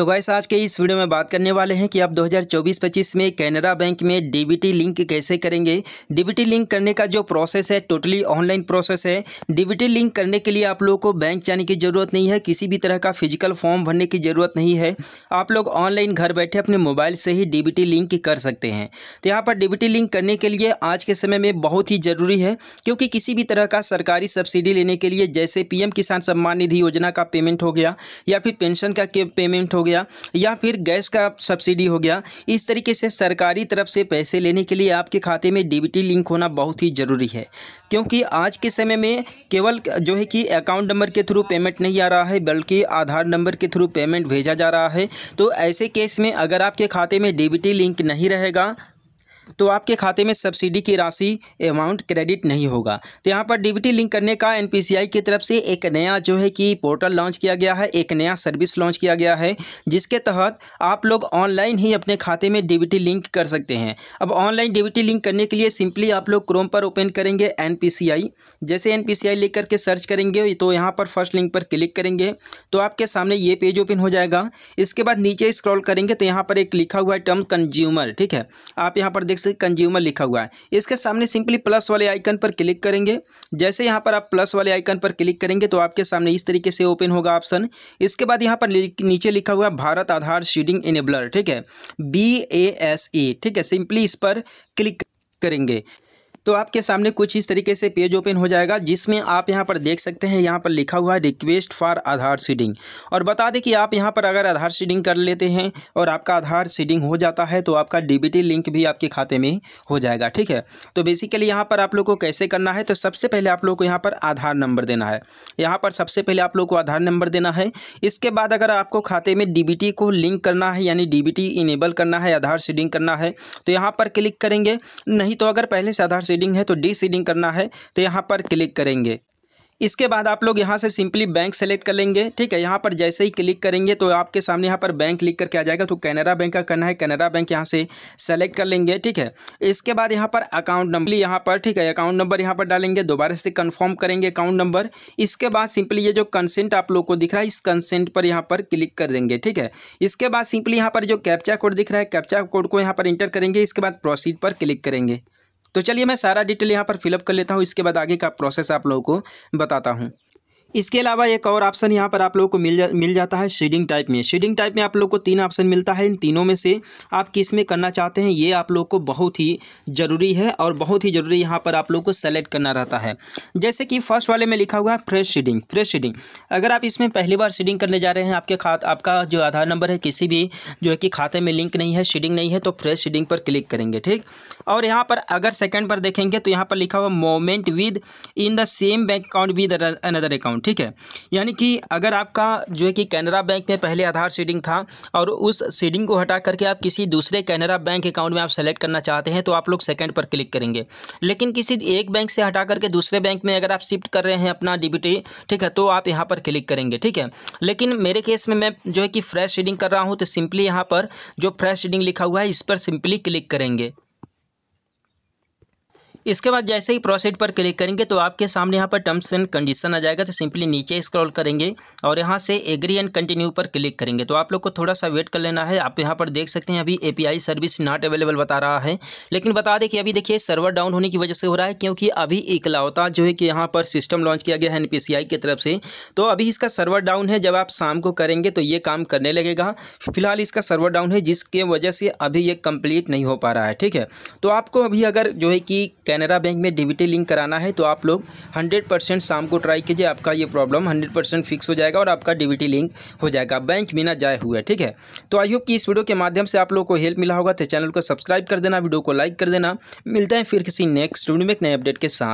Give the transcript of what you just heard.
तो गाइस आज के इस वीडियो में बात करने वाले हैं कि आप 2024-25 में कैनरा बैंक में डीबीटी लिंक कैसे करेंगे डीबीटी लिंक करने का जो प्रोसेस है टोटली ऑनलाइन प्रोसेस है डीबीटी लिंक करने के लिए आप लोगों को बैंक जाने की ज़रूरत नहीं है किसी भी तरह का फिजिकल फॉर्म भरने की ज़रूरत नहीं है आप लोग ऑनलाइन घर बैठे अपने मोबाइल से ही डी लिंक कर सकते हैं तो यहाँ पर डी लिंक करने के लिए आज के समय में बहुत ही ज़रूरी है क्योंकि किसी भी तरह का सरकारी सब्सिडी लेने के लिए जैसे पीएम किसान सम्मान निधि योजना का पेमेंट हो गया या फिर पेंशन का पेमेंट हो गया गया या फिर गैस का सब्सिडी हो गया इस तरीके से सरकारी तरफ से पैसे लेने के लिए आपके खाते में डीबीटी लिंक होना बहुत ही ज़रूरी है क्योंकि आज के समय में केवल जो है कि अकाउंट नंबर के थ्रू पेमेंट नहीं आ रहा है बल्कि आधार नंबर के थ्रू पेमेंट भेजा जा रहा है तो ऐसे केस में अगर आपके खाते में डीबीटी लिंक नहीं रहेगा तो आपके खाते में सब्सिडी की राशि अमाउंट क्रेडिट नहीं होगा तो यहाँ पर डीबीटी लिंक करने का एनपीसीआई की तरफ से एक नया जो है कि पोर्टल लॉन्च किया गया है एक नया सर्विस लॉन्च किया गया है जिसके तहत आप लोग ऑनलाइन ही अपने खाते में डीबीटी लिंक कर सकते हैं अब ऑनलाइन डीबीटी लिंक करने के लिए सिंपली आप लोग क्रोम पर ओपन करेंगे एन जैसे एन लिख करके सर्च करेंगे तो यहाँ पर फर्स्ट लिंक पर क्लिक करेंगे तो आपके सामने ये पेज ओपन हो जाएगा इसके बाद नीचे स्क्रॉल करेंगे तो यहाँ पर एक लिखा हुआ है टर्म कंज्यूमर ठीक है आप यहाँ पर देख देख सकते कंज्यूमर लिखा हुआ है इसके सामने सिंपली प्लस वाले आइकन पर क्लिक करेंगे जैसे यहाँ पर आप प्लस वाले आइकन पर क्लिक करेंगे तो आपके सामने इस तरीके से ओपन होगा ऑप्शन इसके बाद यहाँ पर नीचे लिखा हुआ है भारत आधार शीडिंग इनेबलर ठीक है बी ए एस ई ठीक है सिंपली इस पर क्लिक करेंगे तो आपके सामने कुछ इस तरीके से पेज ओपन हो जाएगा जिसमें आप यहाँ पर देख सकते हैं यहाँ पर लिखा हुआ है रिक्वेस्ट फॉर आधार सीडिंग और बता दें कि आप यहाँ पर अगर आधार सीडिंग कर लेते हैं और आपका आधार सीडिंग हो जाता है तो आपका डीबीटी लिंक भी आपके खाते में हो जाएगा ठीक है तो बेसिकली यहाँ पर आप लोग को कैसे करना है तो सबसे पहले आप लोग को यहाँ पर आधार नंबर देना है यहाँ पर सबसे पहले आप लोग को आधार नंबर देना है इसके बाद अगर आपको खाते में डी को लिंक करना है यानी डी इनेबल करना है आधार सीडिंग करना है तो यहाँ पर क्लिक करेंगे नहीं तो अगर पहले से आधार सीडिंग है तो डी सीडिंग करना है तो यहाँ पर क्लिक करेंगे इसके बाद आप लोग यहाँ से सिंपली बैंक सेलेक्ट कर लेंगे ठीक है यहाँ पर जैसे ही क्लिक करेंगे तो आपके सामने यहाँ पर बैंक लिख करके आ जाएगा तो कैनरा बैंक का करना है कैनरा बैंक यहाँ से सेलेक्ट कर लेंगे ठीक है इसके बाद यहाँ पर अकाउंट नंबर यहाँ पर ठीक है अकाउंट नंबर यहाँ पर डालेंगे दोबारा से कन्फर्म करेंगे अकाउंट नंबर इसके बाद सिंपली ये जो कंसेंट आप लोग को दिख रहा है इस कंसेंट पर यहाँ पर क्लिक कर देंगे ठीक है इसके बाद सिंपली यहाँ पर जो कैप्चा कोड दिख रहा है कैप्चा कोड को यहाँ पर इंटर करेंगे इसके बाद प्रोसीड पर क्लिक करेंगे तो चलिए मैं सारा डिटेल यहाँ पर फिलअप कर लेता हूँ इसके बाद आगे का प्रोसेस आप लोगों को बताता हूँ इसके अलावा एक और ऑप्शन यहाँ पर आप लोगों को मिल जा मिल जाता है शेडिंग टाइप में शेडिंग टाइप में आप लोग को तीन ऑप्शन मिलता है इन तीनों में से आप किस में करना चाहते हैं ये आप लोग को बहुत ही ज़रूरी है और बहुत ही ज़रूरी यहाँ पर आप लोग को सेलेक्ट करना रहता है जैसे कि फर्स्ट वाले में लिखा हुआ है फ्रेश शेडिंग फ्रेश शेडिंग अगर आप इसमें पहली बार शेडिंग करने जा रहे हैं आपके खा आपका जो आधार नंबर है किसी भी जो है कि खाते में लिंक नहीं है शेडिंग नहीं है तो फ्रेश शेडिंग पर क्लिक करेंगे ठीक और यहाँ पर अगर सेकेंड पर देखेंगे तो यहाँ पर लिखा हुआ moment within the same bank account with another account account ठीक है यानी कि अगर आपका जो है कि कैनरा बैंक में पहले आधार सीडिंग था और उस सीडिंग को हटा करके आप किसी दूसरे कैनरा बैंक अकाउंट में आप सेलेक्ट करना चाहते हैं तो आप लोग सेकेंड पर क्लिक करेंगे लेकिन किसी एक बैंक से हटा करके दूसरे बैंक में अगर आप शिफ्ट कर रहे हैं अपना डी ठीक है तो आप यहाँ पर क्लिक करेंगे ठीक है लेकिन मेरे केस में मैं जो है कि फ्रेश सीडिंग कर रहा हूँ तो सिंपली यहाँ पर जो फ्रेश रीडिंग लिखा हुआ है इस पर सिंपली क्लिक करेंगे इसके बाद जैसे ही प्रोसीड पर क्लिक करेंगे तो आपके सामने यहाँ पर टर्म्स एंड कंडीशन आ जाएगा तो सिंपली नीचे स्क्रॉल करेंगे और यहाँ से एग्री एंड कंटिन्यू पर क्लिक करेंगे तो आप लोग को थोड़ा सा वेट कर लेना है आप यहाँ पर देख सकते हैं अभी एपीआई सर्विस नॉट अवेलेबल बता रहा है लेकिन बता दें कि अभी देखिए सर्वर डाउन होने की वजह से हो रहा है क्योंकि अभी इकलौता जो है कि यहाँ पर सिस्टम लॉन्च किया गया है एन की तरफ से तो अभी इसका सर्वर डाउन है जब आप शाम को करेंगे तो ये काम करने लगेगा फिलहाल इसका सर्वर डाउन है जिसके वजह से अभी ये कम्प्लीट नहीं हो पा रहा है ठीक है तो आपको अभी अगर जो है कि कैनरा बैंक में डीबीटी लिंक कराना है तो आप लोग 100 परसेंट शाम को ट्राई कीजिए आपका ये प्रॉब्लम 100 परसेंट फिक्स हो जाएगा और आपका डीबीटी लिंक हो जाएगा बैंक बिना जाए हुए ठीक है तो आई होप कि इस वीडियो के माध्यम से आप लोग को हेल्प मिला होगा तो चैनल को सब्सक्राइब कर देना वीडियो को लाइक कर देना मिलता है फिर किसी नेक्स्ट वीडियो में एक नए अपडेट के साथ